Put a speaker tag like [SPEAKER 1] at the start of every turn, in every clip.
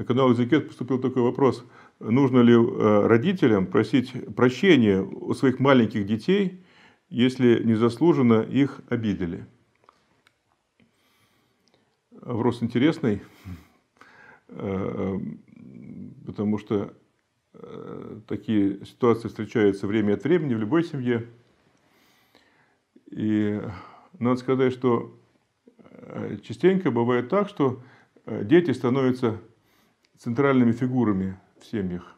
[SPEAKER 1] на канал «Изекет» поступил такой вопрос. Нужно ли э, родителям просить прощения у своих маленьких детей, если незаслуженно их обидели? Вопрос интересный, э, потому что э, такие ситуации встречаются время от времени в любой семье. И надо сказать, что частенько бывает так, что дети становятся центральными фигурами в семьях.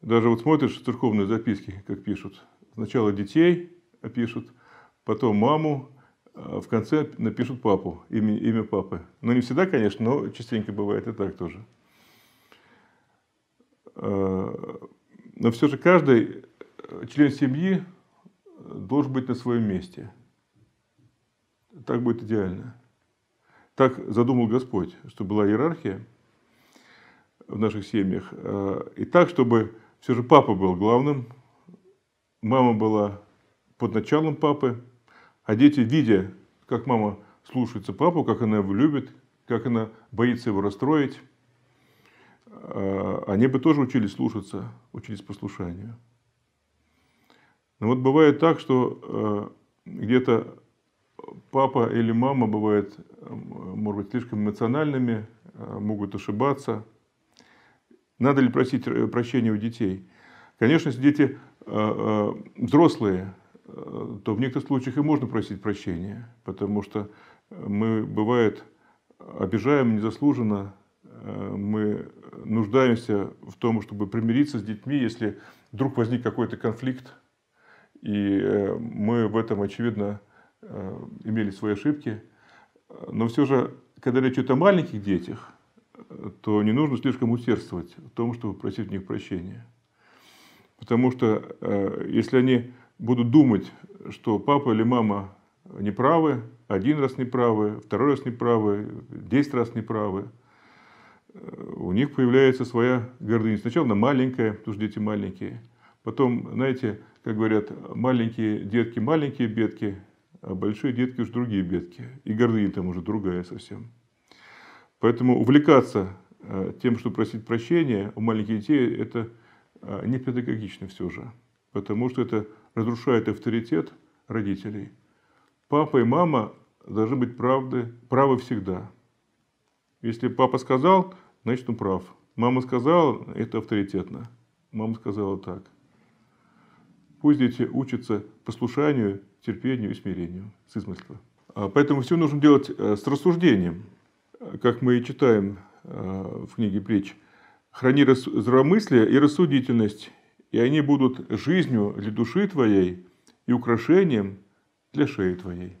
[SPEAKER 1] Даже вот смотришь церковные записки, как пишут. Сначала детей а пишут, потом маму, а в конце напишут папу, имя, имя папы. Ну, не всегда, конечно, но частенько бывает и так тоже. А, но все же каждый э, член семьи э, должен быть на своем месте. Так будет идеально. Так задумал Господь, что была иерархия – в наших семьях. А, и так, чтобы все же папа был главным, мама была под началом папы, а дети, видя, как мама слушается папу, как она его любит, как она боится его расстроить, а, они бы тоже учились слушаться, учились послушанию. Но вот бывает так, что а, где-то папа или мама бывает, может быть, слишком эмоциональными, могут ошибаться – надо ли просить э, прощения у детей? Конечно, если дети э, э, взрослые, то в некоторых случаях и можно просить прощения, потому что мы, бывает, обижаем незаслуженно, мы нуждаемся в том, чтобы примириться с детьми, если вдруг возник какой-то конфликт, и мы в этом, очевидно, имели свои ошибки. Но все же, когда речь идет о маленьких детях – то не нужно слишком усердствовать в том, чтобы просить у них прощения. Потому что э, если они будут думать, что папа или мама неправы, один раз неправы, второй раз неправы, десять раз неправы, э, у них появляется своя гордыня. Сначала она маленькая, потому что дети маленькие. Потом, знаете, как говорят, маленькие детки, маленькие бедки, а большие детки уж другие бедки. И гордыня там уже другая совсем. Поэтому увлекаться э, тем, что просить прощения у маленьких детей, это э, не педагогично все же. Потому что это разрушает авторитет родителей. Папа и мама должны быть правды, правы всегда. Если папа сказал, значит он прав. Мама сказала, это авторитетно. Мама сказала так. Пусть дети учатся послушанию, терпению и смирению с измысла. Поэтому все нужно делать э, с рассуждением как мы и читаем э, в книге «Притч», «Храни здравомыслие и рассудительность, и они будут жизнью для души твоей и украшением для шеи твоей».